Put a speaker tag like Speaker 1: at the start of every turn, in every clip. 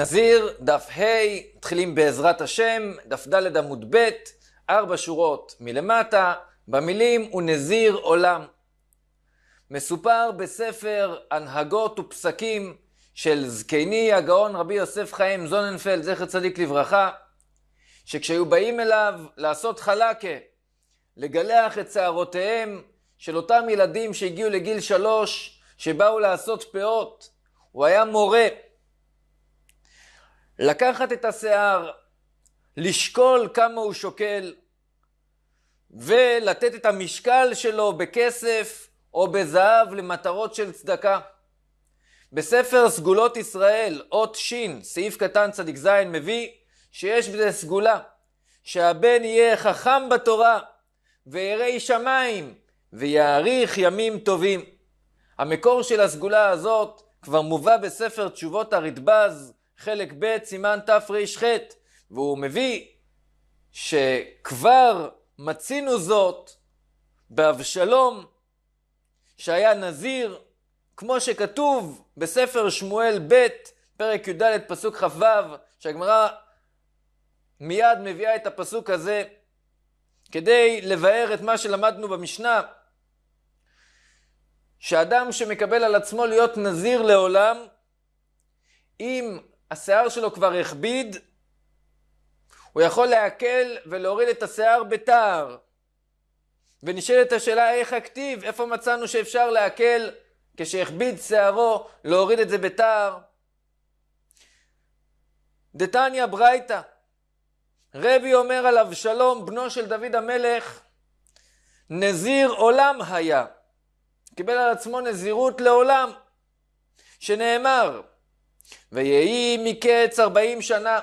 Speaker 1: נזיר, דף ה', מתחילים בעזרת השם, דף ד' עמוד ב', ארבע שורות מלמטה, במילים ונזיר עולם. מסופר בספר הנהגות ופסקים של זקני הגאון רבי יוסף חיים זוננפלד, זכר צדיק לברכה, שכשהיו באים אליו לעשות חלקה, לגלח את שערותיהם של אותם ילדים שהגיעו לגיל שלוש, שבאו לעשות פאות, הוא היה מורה. לקחת את השיער, לשקול כמה הוא שוקל, ולתת את המשקל שלו בכסף או בזהב למטרות של צדקה. בספר סגולות ישראל, אות ש, סעיף קטן ז', מביא שיש בזה סגולה, שהבן יהיה חכם בתורה ויראי שמיים ויאריך ימים טובים. המקור של הסגולה הזאת כבר מובא בספר תשובות הרדב"ז חלק ב', סימן תר"ח, והוא מביא שכבר מצינו זאת באבשלום, שהיה נזיר, כמו שכתוב בספר שמואל ב', פרק י"ד, פסוק כ"ו, שהגמרא מיד מביאה את הפסוק הזה כדי לבאר את מה שלמדנו במשנה, שאדם שמקבל על עצמו להיות נזיר לעולם, אם השיער שלו כבר הכביד, הוא יכול להקל ולהוריד את השיער בתער. ונשאלת השאלה איך הכתיב, איפה מצאנו שאפשר להקל כשהכביד שערו, להוריד את זה בתער. דתניא ברייתא, רבי אומר על אבשלום, בנו של דוד המלך, נזיר עולם היה. קיבל על עצמו נזירות לעולם, שנאמר, ויהי מקץ ארבעים שנה.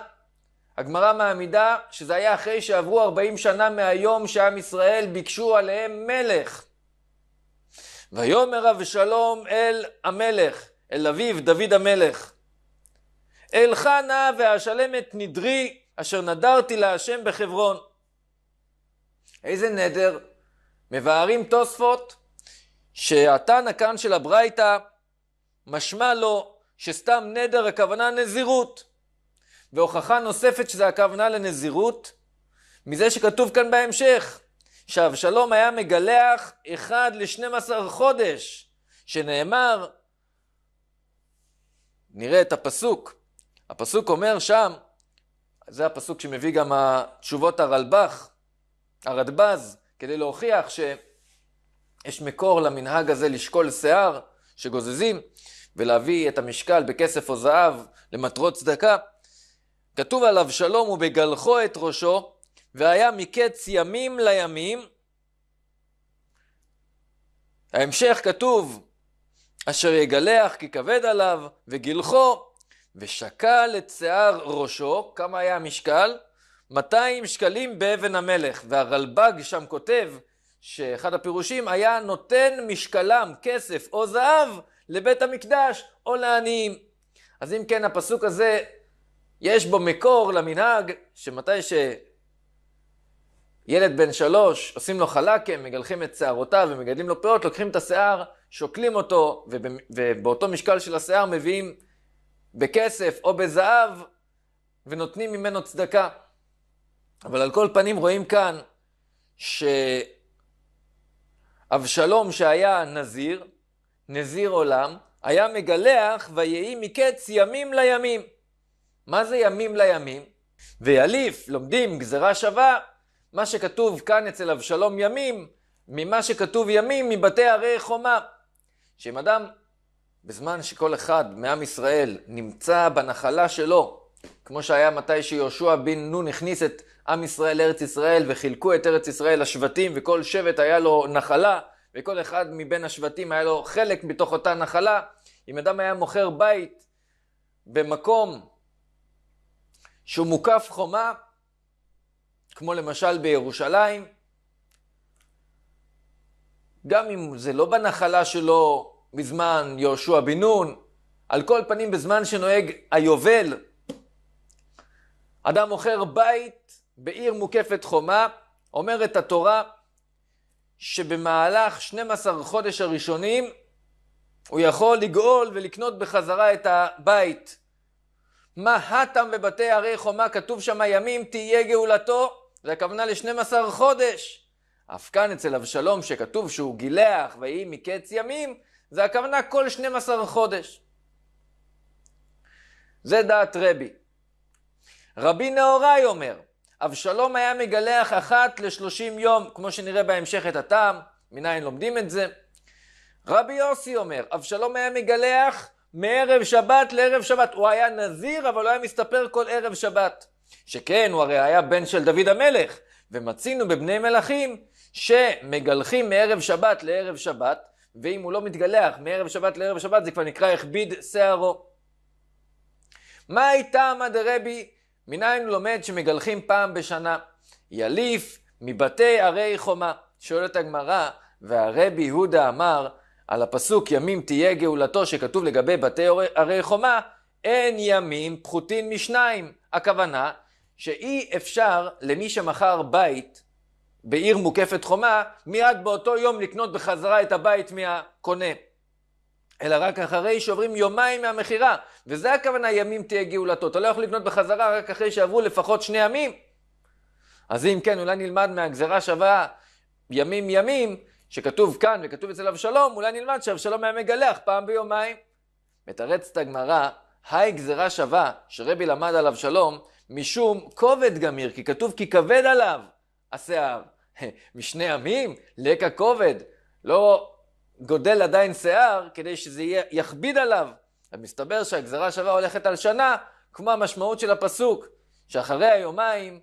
Speaker 1: הגמרא מעמידה שזה היה אחרי שעברו ארבעים שנה מהיום שעם ישראל ביקשו עליהם מלך. ויאמר אבשלום אל המלך, אל אביו דוד המלך. אלכה נא ואשלם את נדרי אשר נדרתי להשם בחברון. איזה נדר? מבארים תוספות שהתנא כאן של הברייתא משמע לו שסתם נדר הכוונה נזירות. והוכחה נוספת שזה הכוונה לנזירות, מזה שכתוב כאן בהמשך, שאבשלום היה מגלח אחד לשנים עשר חודש, שנאמר, נראה את הפסוק, הפסוק אומר שם, זה הפסוק שמביא גם התשובות הרלב"ח, הרדב"ז, כדי להוכיח שיש מקור למנהג הזה לשקול שיער שגוזזים, ולהביא את המשקל בכסף או זהב למטרות צדקה, כתוב על אבשלום ובגלחו את ראשו, והיה מקץ ימים לימים. ההמשך כתוב, אשר יגלח כי כבד עליו, וגילחו, ושקל את שיער ראשו, כמה היה המשקל? 200 שקלים באבן המלך, והרלב"ג שם כותב שאחד הפירושים היה נותן משקלם כסף או זהב לבית המקדש או לעניים. אז אם כן, הפסוק הזה, יש בו מקור למנהג, שמתי שילד בן שלוש, עושים לו חלקה, מגלחים את שערותיו ומגדלים לו פאות, לוקחים את השיער, שוקלים אותו, ובאותו משקל של השיער מביאים בכסף או בזהב, ונותנים ממנו צדקה. אבל על כל פנים רואים כאן שאבשלום שהיה נזיר, נזיר עולם, היה מגלח ויהי מקץ ימים לימים. מה זה ימים לימים? ויליף, לומדים גזרה שווה, מה שכתוב כאן אצל אבשלום ימים, ממה שכתוב ימים מבתי ערי חומה. שאם אדם, בזמן שכל אחד מעם ישראל נמצא בנחלה שלו, כמו שהיה מתי שיהושע בן נון הכניס את עם ישראל לארץ ישראל וחילקו את ארץ ישראל לשבטים וכל שבט היה לו נחלה, וכל אחד מבין השבטים היה לו חלק בתוך אותה נחלה. אם אדם היה מוכר בית במקום שהוא מוקף חומה, כמו למשל בירושלים, גם אם זה לא בנחלה שלו בזמן יהושע בן נון, על כל פנים בזמן שנוהג היובל, אדם מוכר בית בעיר מוקפת חומה, אומרת התורה, שבמהלך 12 חודש הראשונים הוא יכול לגאול ולקנות בחזרה את הבית. מה הטם בבתי ערי חומה, כתוב שם ימים תהיה גאולתו, זה הכוונה ל-12 חודש. אף כאן אצל אבשלום שכתוב שהוא גילח ויהי מקץ ימים, זה הכוונה כל 12 חודש. זה דעת רבי. רבי נאורי אומר, אבשלום היה מגלח אחת לשלושים יום, כמו שנראה בהמשך את הטעם, מניין לומדים את זה. רבי יוסי אומר, אבשלום היה מגלח מערב שבת לערב שבת. הוא היה נזיר, אבל לא היה מסתפר כל ערב שבת. שכן, הוא הרי היה בן של דוד המלך, ומצינו בבני מלכים שמגלחים מערב שבת לערב שבת, ואם הוא לא מתגלח מערב שבת לערב שבת, זה כבר נקרא הכביד שערו. מה הייתה מדרבי מניין הוא לומד שמגלחים פעם בשנה? יליף מבתי ערי חומה. שואלת הגמרא, והרבי יהודה אמר על הפסוק ימים תהיה גאולתו שכתוב לגבי בתי ערי חומה, אין ימים פחותים משניים. הכוונה שאי אפשר למי שמכר בית בעיר מוקפת חומה, מיד באותו יום לקנות בחזרה את הבית מהקונה. אלא רק אחרי שעוברים יומיים מהמכירה. וזה הכוונה ימים תהיה גאולתו. אתה לא יכול לקנות בחזרה רק אחרי שעברו לפחות שני ימים. אז אם כן, אולי נלמד מהגזרה שווה ימים ימים, שכתוב כאן וכתוב אצל אבשלום, אולי נלמד שאבשלום היה מגלח פעם ביומיים. מתרצת הגמרא, היי גזרה שווה שרבי למד על אבשלום, משום כובד גמיר, כי כתוב כי כבד עליו השיער. משני ימים, לקה כובד. לא גודל עדיין שיער, כדי שזה יכביד עליו. ומסתבר שהגזרה שווה הולכת על שנה, כמו המשמעות של הפסוק, שאחרי היומיים,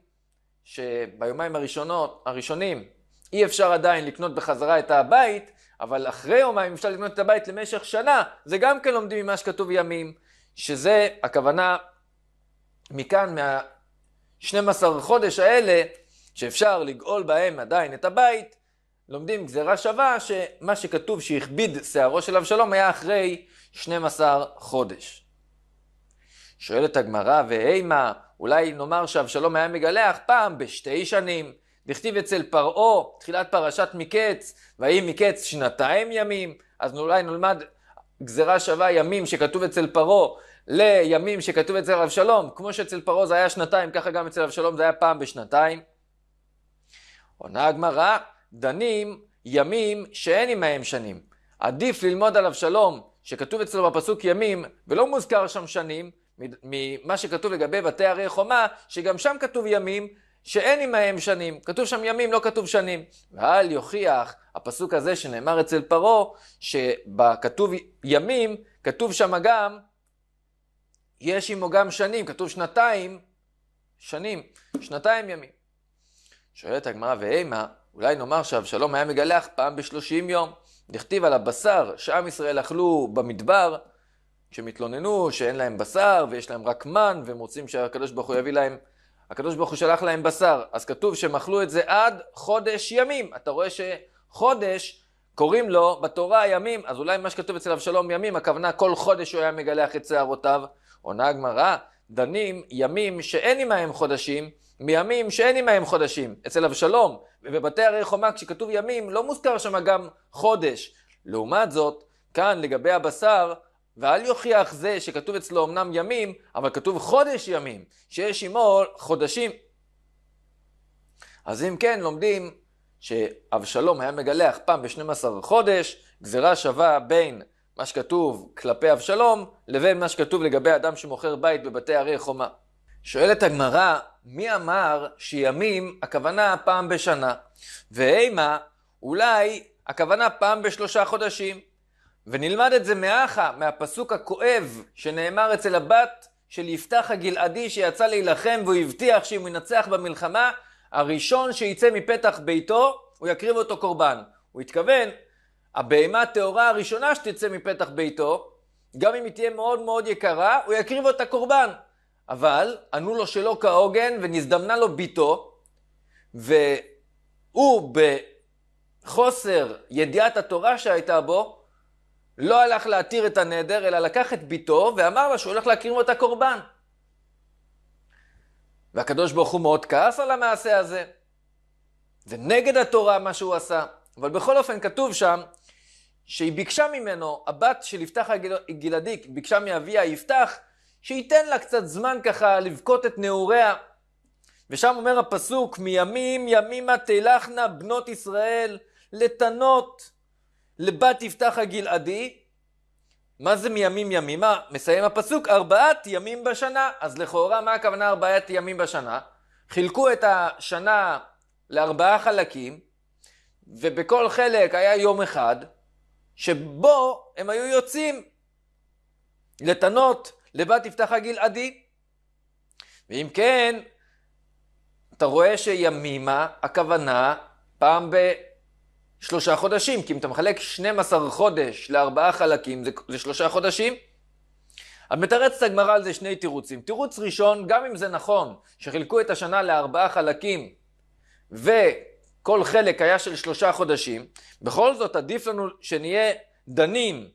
Speaker 1: שביומיים הראשונות, הראשונים אי אפשר עדיין לקנות בחזרה את הבית, אבל אחרי יומיים אפשר לקנות את הבית למשך שנה, זה גם כן לומדים ממה שכתוב ימים, שזה הכוונה מכאן, מה-12 חודש האלה, שאפשר לגאול בהם עדיין את הבית, לומדים גזירה שווה שמה שכתוב שהכביד שערו של אבשלום היה אחרי 12 חודש. שואלת הגמרא, והימה, אולי נאמר שאבשלום היה מגלח פעם בשתי שנים, דכתיב אצל פרעה, תחילת פרשת מקץ, ויהי מקץ שנתיים ימים, אז אולי נלמד גזירה שווה ימים שכתוב אצל פרעה לימים שכתוב אצל אבשלום, כמו שאצל פרעה זה היה שנתיים, ככה גם אצל אבשלום זה היה פעם בשנתיים. עונה הגמרא, דנים ימים שאין עמהם שנים. עדיף ללמוד על אבשלום, שכתוב אצלו בפסוק ימים, ולא מוזכר שם שנים, ממה שכתוב לגבי בתי הרי חומה, שגם שם כתוב ימים, שאין עמהם שנים. כתוב שם ימים, לא כתוב שנים. ואל יוכיח הפסוק הזה שנאמר אצל פרעה, שבכתוב ימים, כתוב שם גם, יש עמו גם שנים, כתוב שנתיים, שנים, שנתיים ימים. שואלת הגמרא, ואימה, אולי נאמר שאבשלום היה מגלח פעם בשלושים יום. נכתיב על הבשר שעם ישראל אכלו במדבר, כשהם התלוננו שאין להם בשר ויש להם רק מן, והם רוצים שהקדוש ברוך הוא יביא להם, הקדוש ברוך הוא שלח להם בשר. אז כתוב שהם אכלו את זה עד חודש ימים. אתה רואה שחודש קוראים לו בתורה ימים, אז אולי מה שכתוב אצל אבשלום ימים, הכוונה כל חודש הוא היה מגלח את שערותיו. עונה הגמרא, דנים ימים שאין עמהם חודשים, מימים שאין עמהם חודשים. אצל אבשלום ובבתי הרי חומה כשכתוב ימים לא מוזכר שם גם חודש. לעומת זאת, כאן לגבי הבשר, ואל יוכיח זה שכתוב אצלו אמנם ימים, אבל כתוב חודש ימים, שיש עמו חודשים. אז אם כן, לומדים שאבשלום היה מגלח פעם ב-12 חודש, גזירה שווה בין מה שכתוב כלפי אבשלום, לבין מה שכתוב לגבי אדם שמוכר בית בבתי הרי חומה. שואלת הגמרא, מי אמר שימים הכוונה פעם בשנה? והימה, אולי הכוונה פעם בשלושה חודשים. ונלמד את זה מאחה, מהפסוק הכואב שנאמר אצל הבת של יפתח הגלעדי שיצא להילחם והוא הבטיח שאם הוא ינצח במלחמה, הראשון שיצא מפתח ביתו, הוא יקריב אותו קורבן. הוא התכוון, הבהמה הטהורה הראשונה שתצא מפתח ביתו, גם אם היא תהיה מאוד מאוד יקרה, הוא יקריב אותה קורבן. אבל ענו לו שלא כהוגן ונזדמנה לו ביתו, והוא בחוסר ידיעת התורה שהייתה בו, לא הלך להתיר את הנדר, אלא לקח את ביתו ואמר לה שהוא הולך להקריב אותה קורבן. והקדוש ברוך הוא מאוד כעס על המעשה הזה. זה נגד התורה מה שהוא עשה. אבל בכל אופן כתוב שם שהיא ביקשה ממנו, הבת של יפתח הגלעדי ביקשה מאביה יפתח שייתן לה קצת זמן ככה לבכות את נעוריה. ושם אומר הפסוק, מימים ימימה תלכנה בנות ישראל לתנות לבת יפתח הגלעדי. מה זה מימים ימימה? מסיים הפסוק, ארבעת ימים בשנה. אז לכאורה, מה הכוונה ארבעת ימים בשנה? חילקו את השנה לארבעה חלקים, ובכל חלק היה יום אחד, שבו הם היו יוצאים לתנות לבת יפתח הגלעדי. ואם כן, אתה רואה שימימה, הכוונה, פעם בשלושה חודשים, כי אם אתה מחלק 12 חודש לארבעה חלקים, זה, זה שלושה חודשים. אז מתרצת הגמרא על זה שני תירוצים. תירוץ ראשון, גם אם זה נכון שחילקו את השנה לארבעה חלקים, וכל חלק היה של שלושה חודשים, בכל זאת עדיף לנו שנהיה דנים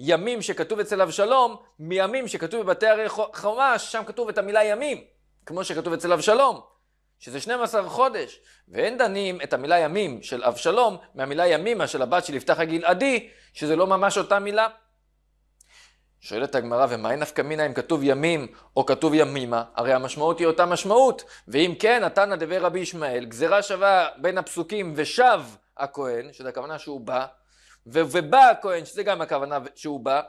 Speaker 1: ימים שכתוב אצל אבשלום, מימים שכתוב בבתי הרי חומה, שם כתוב את המילה ימים, כמו שכתוב אצל אבשלום, שזה 12 חודש, ואין דנים את המילה ימים של אבשלום מהמילה ימימה של הבת של יפתח הגלעדי, שזה לא ממש אותה מילה. שואלת הגמרא, ומהי נפקא מינא אם כתוב ימים או כתוב ימימה? הרי המשמעות היא אותה משמעות. ואם כן, התנא דבר רבי ישמעאל, גזירה שווה בין הפסוקים ושב הכהן, שזה הכוונה שהוא בא, ו- ובא הכהן, שזה גם הכוונה שהוא בא,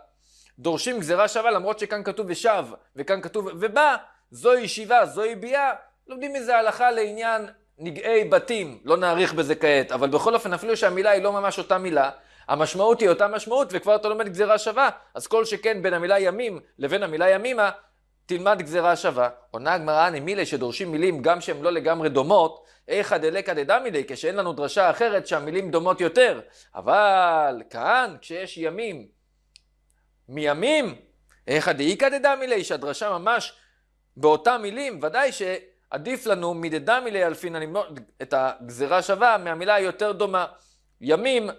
Speaker 1: דורשים גזירה שווה למרות שכאן כתוב ושב, וכאן כתוב ובא, זוהי ישיבה, זוהי ביאה, לומדים מזה הלכה לעניין נגעי בתים, לא נאריך בזה כעת, אבל בכל אופן אפילו שהמילה היא לא ממש אותה מילה, המשמעות היא אותה משמעות וכבר אתה לומד גזירה שווה, אז כל שכן בין המילה ימים לבין המילה ימימה, תלמד גזירה שווה. עונה הגמרא נמילה שדורשים מילים גם שהן לא לגמרי דומות, איכא דלקא דדמילי, כשאין לנו דרשה אחרת שהמילים דומות יותר. אבל כאן, כשיש ימים מימים, איכא דאיכא דדמילי, שהדרשה ממש באותם מילים, ודאי שעדיף לנו מדדמילי אלפין הנמנות את הגזירה שווה מהמילה היותר דומה, ימים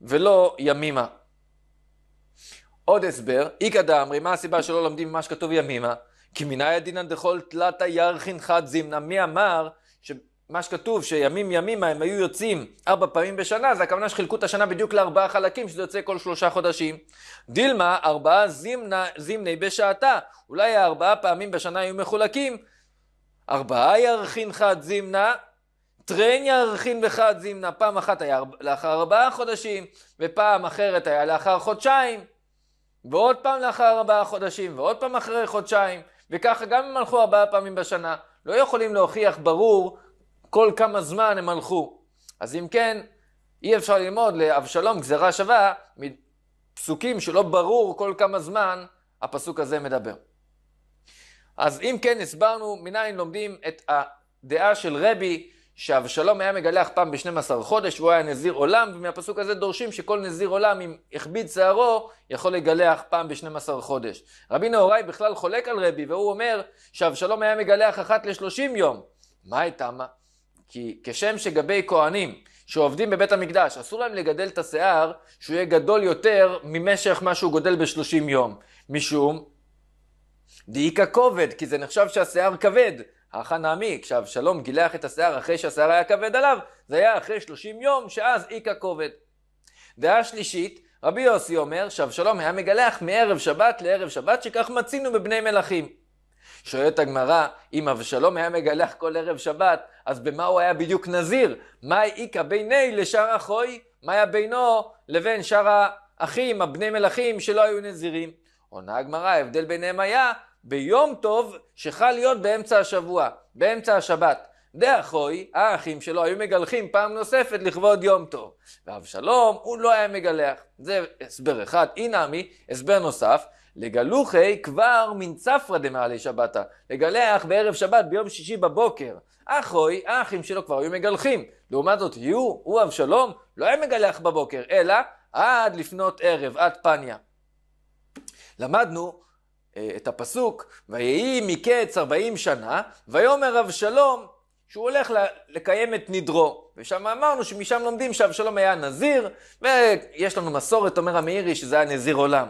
Speaker 1: ולא ימימה. עוד הסבר, איכא דאמרי, מה הסיבה שלא לומדים ממה שכתוב ימימה? כי מנאי הדינן דכל תלתא ירחין חד זימנא, מי אמר מה שכתוב שימים ימימה הם היו יוצאים ארבע פעמים בשנה, זה הכוונה שחילקו את השנה בדיוק לארבעה חלקים, שזה יוצא כל שלושה חודשים. דילמה, ארבעה זימנה, זימני בשעתה. אולי הארבעה פעמים בשנה היו מחולקים. ארבעה ירחין חד זימנה, טרן ירחין וחד זימנה, פעם אחת היה לאחר ארבעה חודשים, ופעם אחרת היה לאחר חודשיים, ועוד פעם לאחר ארבעה חודשים, ועוד פעם אחרי חודשיים, וככה גם אם הלכו ארבעה פעמים בשנה, לא יכולים להוכיח ברור כל כמה זמן הם הלכו. אז אם כן, אי אפשר ללמוד לאבשלום גזירה שווה מפסוקים שלא ברור כל כמה זמן הפסוק הזה מדבר. אז אם כן, הסברנו מניין לומדים את הדעה של רבי שאבשלום היה מגלח פעם ב-12 חודש והוא היה נזיר עולם, ומהפסוק הזה דורשים שכל נזיר עולם, אם החביד שערו, יכול לגלח פעם ב-12 חודש. רבי נהוראי בכלל חולק על רבי, והוא אומר שאבשלום היה מגלח אחת ל-30 יום. מה הייתה מה? כי כשם שגבי כהנים שעובדים בבית המקדש, אסור להם לגדל את השיער שהוא יהיה גדול יותר ממשך מה שהוא גודל בשלושים יום. משום דאיכא כובד, כי זה נחשב שהשיער כבד. האחה נעמי, כשאבשלום גילח את השיער אחרי שהשיער היה כבד עליו, זה היה אחרי שלושים יום, שאז איכא כובד. דעה שלישית, רבי יוסי אומר שאבשלום היה מגלח מערב שבת לערב שבת, שכך מצינו בבני מלכים. שואלת הגמרא, אם אבשלום היה מגלח כל ערב שבת, אז במה הוא היה בדיוק נזיר? מה העיקה ביני לשאר החוי? מה היה בינו לבין שאר האחים, הבני מלכים, שלא היו נזירים? עונה הגמרא, ההבדל ביניהם היה ביום טוב שחל להיות באמצע השבוע, באמצע השבת. דאחוי, האחים שלו היו מגלחים פעם נוספת לכבוד יום טוב. ואבשלום, הוא לא היה מגלח. זה הסבר אחד. אי נמי, הסבר נוסף, לגלוחי כבר מן צפרא דמעלי שבתא, לגלח בערב שבת ביום שישי בבוקר. אחוי, האחים שלו כבר היו מגלחים. לעומת זאת, יהיו, הוא אבשלום, לא היה מגלח בבוקר, אלא עד לפנות ערב, עד פניה. למדנו אה, את הפסוק, ויהי מקץ ארבעים שנה, ויאמר אבשלום, שהוא הולך לקיים את נדרו. ושם אמרנו שמשם לומדים שאבשלום היה נזיר, ויש לנו מסורת, אומר המאירי, שזה היה נזיר עולם.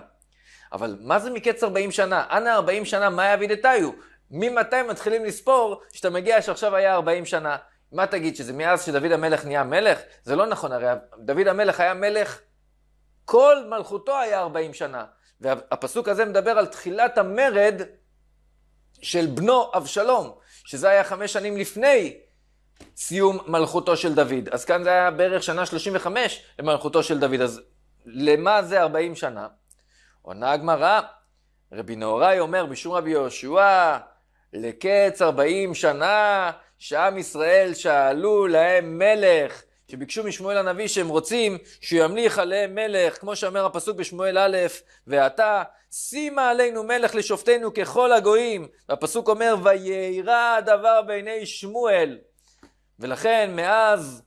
Speaker 1: אבל מה זה מקץ 40 שנה? אנא 40 שנה, מה יעבידתיו? ממתי מתחילים לספור שאתה מגיע שעכשיו היה 40 שנה? מה תגיד, שזה מאז שדוד המלך נהיה מלך? זה לא נכון, הרי דוד המלך היה מלך, כל מלכותו היה 40 שנה. והפסוק הזה מדבר על תחילת המרד של בנו אבשלום, שזה היה חמש שנים לפני סיום מלכותו של דוד. אז כאן זה היה בערך שנה 35 למלכותו של דוד. אז למה זה 40 שנה? עונה הגמרא, רבי נהוראי אומר בשום רבי יהושע, לקץ ארבעים שנה שעם ישראל שאלו להם מלך, שביקשו משמואל הנביא שהם רוצים שהוא ימליך עליהם מלך, כמו שאומר הפסוק בשמואל א', ואתה שימה עלינו מלך לשופטינו ככל הגויים, והפסוק אומר ויירא הדבר בעיני שמואל, ולכן מאז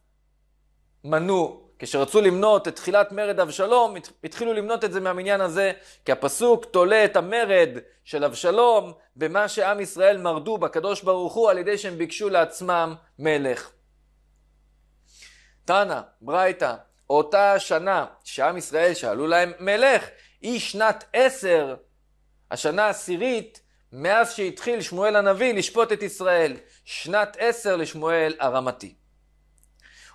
Speaker 1: מנו כשרצו למנות את תחילת מרד אבשלום, התחילו למנות את זה מהמניין הזה, כי הפסוק תולה את המרד של אבשלום במה שעם ישראל מרדו בקדוש ברוך הוא על ידי שהם ביקשו לעצמם מלך. תנא, ברייתא, אותה שנה שעם ישראל שאלו להם מלך, היא שנת עשר, השנה העשירית, מאז שהתחיל שמואל הנביא לשפוט את ישראל. שנת עשר לשמואל הרמתי.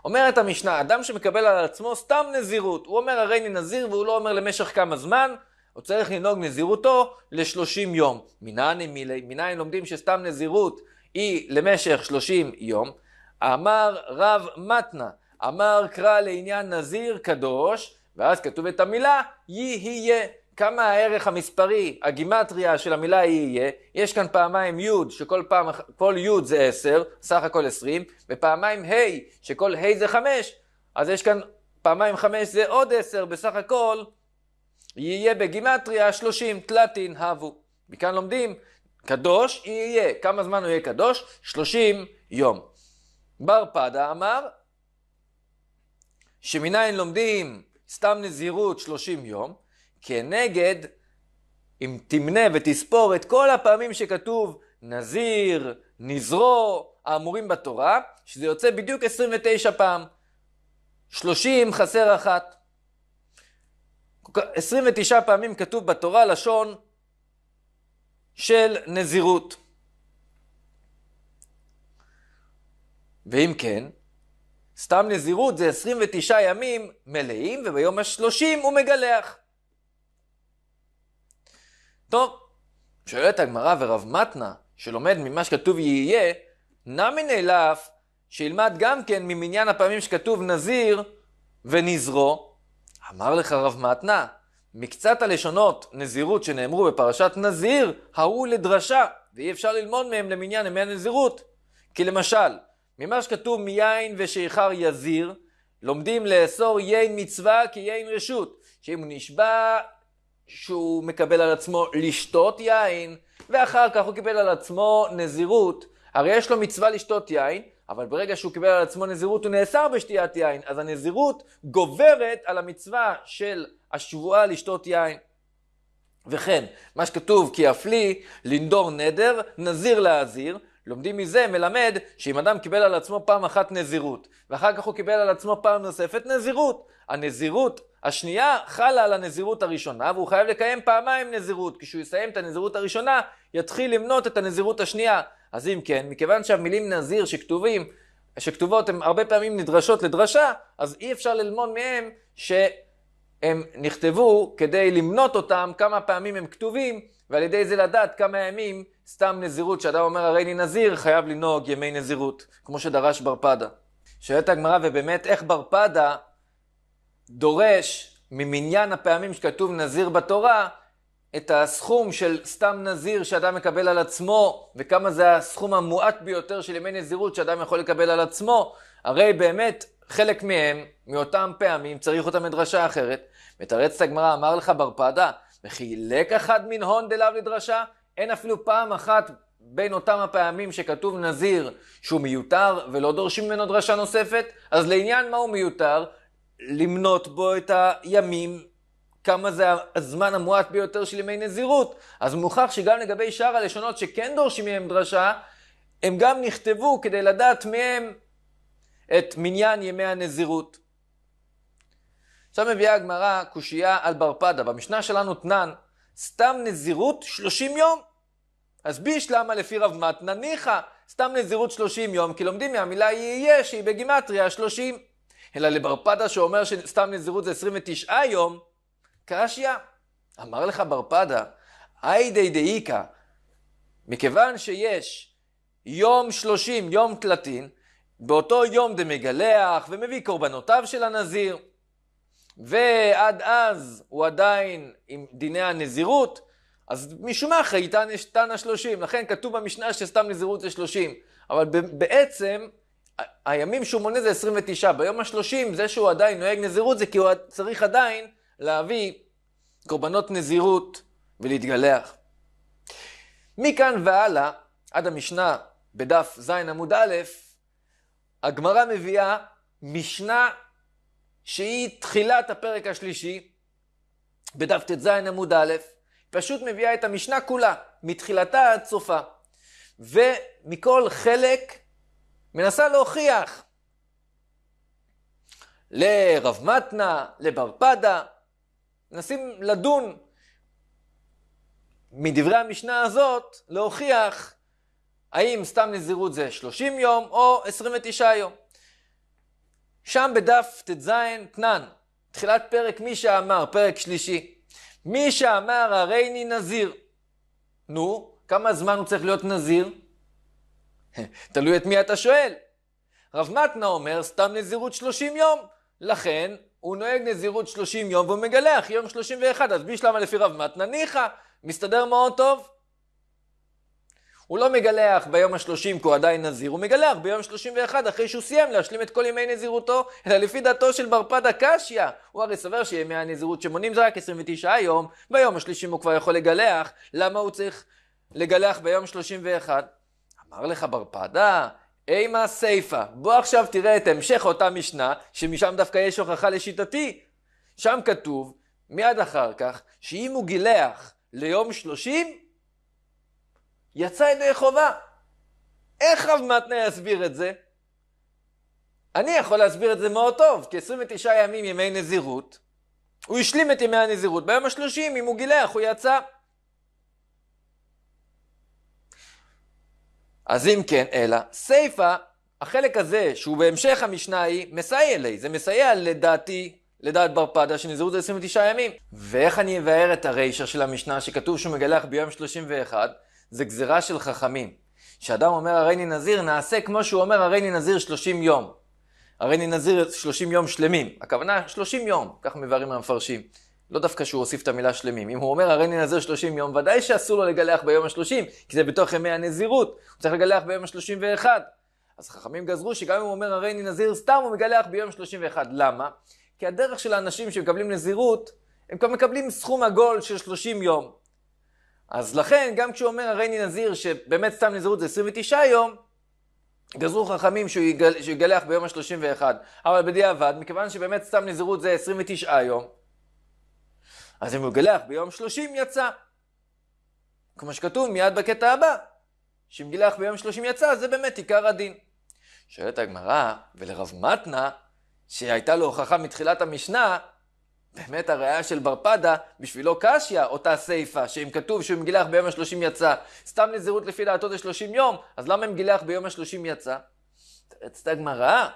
Speaker 1: אומרת המשנה, אדם שמקבל על עצמו סתם נזירות, הוא אומר הרי אני נזיר והוא לא אומר למשך כמה זמן, הוא צריך לנהוג נזירותו ל-30 יום. מניין לומדים שסתם נזירות היא למשך 30 יום? אמר רב מתנה, אמר קרא לעניין נזיר קדוש, ואז כתוב את המילה יהיה. כמה הערך המספרי, הגימטריה של המילה היא יהיה, יש כאן פעמיים י' שכל פעם, כל י' זה 10, סך הכל 20, ופעמיים ה' שכל ה' זה 5, אז יש כאן פעמיים 5 זה עוד 10, בסך הכל יהיה בגימטריה 30 תלתין הבו. מכאן לומדים, קדוש יהיה, כמה זמן הוא יהיה קדוש? 30 יום. בר פדה אמר, שמניין לומדים סתם נזירות 30 יום, כנגד, אם תמנה ותספור את כל הפעמים שכתוב נזיר, נזרו, האמורים בתורה, שזה יוצא בדיוק 29 פעם. 30 חסר אחת. 29 פעמים כתוב בתורה לשון של נזירות. ואם כן, סתם נזירות זה 29 ימים מלאים, וביום השלושים הוא מגלח. טוב, שואלת הגמרא ורב מתנה, שלומד ממה שכתוב יהיה, נמי נאלף שילמד גם כן ממניין הפעמים שכתוב נזיר ונזרו. אמר לך רב מתנה, מקצת הלשונות נזירות שנאמרו בפרשת נזיר, ההוא לדרשה, ואי אפשר ללמוד מהם למניין ימי הנזירות. כי למשל, ממה שכתוב מיין ושיכר יזיר, לומדים לאסור יין מצווה כיין רשות, שאם הוא נשבע שהוא מקבל על עצמו לשתות יין, ואחר כך הוא קיבל על עצמו נזירות. הרי יש לו מצווה לשתות יין, אבל ברגע שהוא קיבל על עצמו נזירות הוא נאסר בשתיית יין, אז הנזירות גוברת על המצווה של השבועה לשתות יין. וכן, מה שכתוב כי אפלי, לנדור נדר, נזיר להזיר, לומדים מזה, מלמד, שאם אדם קיבל על עצמו פעם אחת נזירות, ואחר כך הוא קיבל על עצמו פעם נוספת נזירות. הנזירות השנייה חלה על הנזירות הראשונה, והוא חייב לקיים פעמיים נזירות. כשהוא יסיים את הנזירות הראשונה, יתחיל למנות את הנזירות השנייה. אז אם כן, מכיוון שהמילים נזיר שכתובים, שכתובות הן הרבה פעמים נדרשות לדרשה, אז אי אפשר ללמוד מהם שהם נכתבו כדי למנות אותם, כמה פעמים הם כתובים, ועל ידי זה לדעת כמה ימים סתם נזירות, שאדם אומר הרי אני נזיר, חייב לנהוג ימי נזירות, כמו שדרש ברפדה. שואלת הגמרא, ובאמת איך ברפדה דורש ממניין הפעמים שכתוב נזיר בתורה, את הסכום של סתם נזיר שאדם מקבל על עצמו, וכמה זה הסכום המועט ביותר של ימי נזירות שאדם יכול לקבל על עצמו. הרי באמת, חלק מהם, מאותם פעמים, צריך אותם לדרשה אחרת. מתרץ את הגמרא, אמר לך ברפדה, וכי לק אחד מן הון דלאו לדרשה? אין אפילו פעם אחת בין אותם הפעמים שכתוב נזיר שהוא מיותר ולא דורשים ממנו דרשה נוספת? אז לעניין מה הוא מיותר? למנות בו את הימים, כמה זה הזמן המועט ביותר של ימי נזירות. אז מוכח שגם לגבי שאר הלשונות שכן דורשים מהם דרשה, הם גם נכתבו כדי לדעת מהם את מניין ימי הנזירות. עכשיו מביאה הגמרא קושייה על בר פדה. במשנה שלנו תנן, סתם נזירות 30 יום. אז ביש למה לפי רב מתנא ניחא, סתם נזירות 30 יום, כי לומדים מהמילה יהיה שהיא בגימטריה 30. אלא לברפדה שאומר שסתם נזירות זה 29 יום, קרשיה. אמר לך ברפדה, אי די דאיכא, מכיוון שיש יום 30, יום תלתין, באותו יום דמגלח ומביא קורבנותיו של הנזיר, ועד אז הוא עדיין עם דיני הנזירות, אז משום מה חייתן יש תנא 30, לכן כתוב במשנה שסתם נזירות זה 30, אבל בעצם הימים שהוא מונה זה 29, ביום ה-30 זה שהוא עדיין נוהג נזירות זה כי הוא צריך עדיין להביא קורבנות נזירות ולהתגלח. מכאן והלאה, עד המשנה בדף ז עמוד א', הגמרא מביאה משנה שהיא תחילת הפרק השלישי, בדף ט"ז עמוד א', פשוט מביאה את המשנה כולה, מתחילתה עד סופה. ומכל חלק מנסה להוכיח לרב מתנה, לבר פדה, מנסים לדון מדברי המשנה הזאת להוכיח האם סתם נזירות זה 30 יום או 29 יום. שם בדף ט"ז תנן, תחילת פרק מי שאמר, פרק שלישי. מי שאמר הרי אני נזיר. נו, כמה זמן הוא צריך להיות נזיר? תלוי את מי אתה שואל. רב מתנה אומר סתם נזירות 30 יום, לכן הוא נוהג נזירות 30 יום והוא מגלח יום 31, אז בשלמה לפי רב מתנה ניחא, מסתדר מאוד טוב. הוא לא מגלח ביום ה-30 כי הוא עדיין נזיר, הוא מגלח ביום ה-31 אחרי שהוא סיים להשלים את כל ימי נזירותו, אלא לפי דעתו של ברפד הקשיא. הוא הרי סבר שימי הנזירות שמונים זה רק 29 יום, ביום השלישים הוא כבר יכול לגלח, למה הוא צריך לגלח ביום 31? אמר לך בר פדה, אימה סייפה. בוא עכשיו תראה את המשך אותה משנה, שמשם דווקא יש הוכחה לשיטתי. שם כתוב, מיד אחר כך, שאם הוא גילח ליום שלושים, יצא ידי חובה. איך רב מתנה יסביר את זה? אני יכול להסביר את זה מאוד טוב, כי 29 ימים ימי נזירות, הוא השלים את ימי הנזירות, ביום השלושים, אם הוא גילח, הוא יצא. אז אם כן, אלא סיפא, החלק הזה שהוא בהמשך המשנה היא מסייע לי, זה מסייע לדעתי, לדעת בר פדה, ברפדה זה 29 ימים. ואיך אני אבאר את הרישה של המשנה שכתוב שהוא מגלח ביום 31? זה גזירה של חכמים. כשאדם אומר הרי נזיר, נעשה כמו שהוא אומר הרי נזיר 30 יום. הרי נזיר 30 יום שלמים. הכוונה 30 יום, כך מבארים המפרשים. לא דווקא שהוא הוסיף את המילה שלמים. אם הוא אומר, הרי ננזר 30 יום, ודאי שאסור לו לגלח ביום ה-30, כי זה בתוך ימי הנזירות. הוא צריך לגלח ביום ה-31. אז חכמים גזרו שגם אם הוא אומר, הרי ננזיר סתם, הוא מגלח ביום ה-31. למה? כי הדרך של האנשים שמקבלים נזירות, הם כבר מקבלים סכום עגול של 30 יום. אז לכן, גם כשהוא אומר, הרי ננזיר, שבאמת סתם נזירות זה 29 יום, גזרו חכמים שהוא, יגל, שהוא יגלח ביום ה-31. אבל בדיעבד, מכיוון שבאמת סתם נזירות זה 29 יום, אז אם הוא גילח ביום שלושים יצא. כמו שכתוב מיד בקטע הבא, שאם גילח ביום שלושים יצא, זה באמת עיקר הדין. שואלת הגמרא, ולרב מתנה, שהייתה לו הוכחה מתחילת המשנה, באמת הראייה של בר פדה, בשבילו קשיא, אותה סיפה, שאם כתוב שהוא מגילח ביום השלושים יצא, סתם נזירות לפי דעתו זה שלושים יום, אז למה אם גילח ביום השלושים יצא? רצתה הגמרא,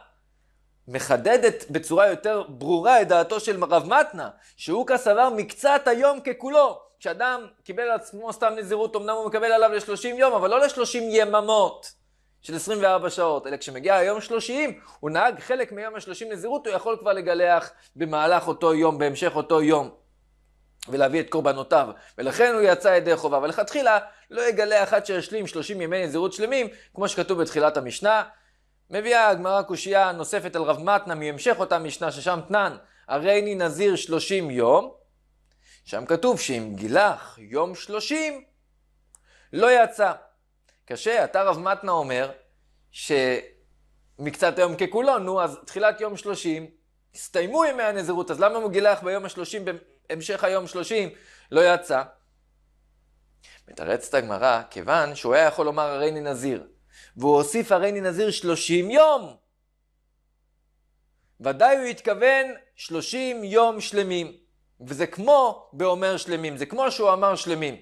Speaker 1: מחדדת בצורה יותר ברורה את דעתו של רב מתנה, שהוא כסבר מקצת היום ככולו. כשאדם קיבל על עצמו סתם נזירות, אמנם הוא מקבל עליו ל-30 יום, אבל לא ל-30 יממות של 24 שעות, אלא כשמגיע היום 30, הוא נהג חלק מיום ה-30 נזירות, הוא יכול כבר לגלח במהלך אותו יום, בהמשך אותו יום, ולהביא את קורבנותיו. ולכן הוא יצא ידי חובה, ולכתחילה לא יגלח עד שישלים 30 ימי נזירות שלמים, כמו שכתוב בתחילת המשנה. מביאה הגמרא קושייה נוספת על רב מתנא מהמשך אותה משנה ששם תנן, הרי אני נזיר שלושים יום, שם כתוב שאם גילך יום שלושים, לא יצא. קשה, אתה רב מתנא אומר שמקצת היום ככולו, נו, אז תחילת יום שלושים, הסתיימו ימי הנזירות, אז למה הוא גילך ביום השלושים, בהמשך היום שלושים, לא יצא? מתרצת הגמרא, כיוון שהוא היה יכול לומר הרי אני נזיר. והוא הוסיף הריני נזיר שלושים יום. ודאי הוא התכוון שלושים יום שלמים. וזה כמו באומר שלמים, זה כמו שהוא אמר שלמים.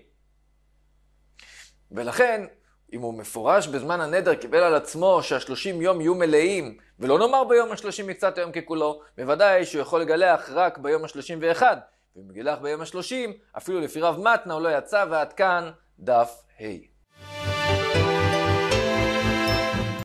Speaker 1: ולכן, אם הוא מפורש בזמן הנדר, קיבל על עצמו שהשלושים יום יהיו מלאים, ולא נאמר ביום השלושים מקצת היום ככולו, בוודאי שהוא יכול לגלח רק ביום השלושים ואחד, ואם הוא גילח ביום השלושים, אפילו לפי רב מתנה הוא לא יצא, ועד כאן דף ה'.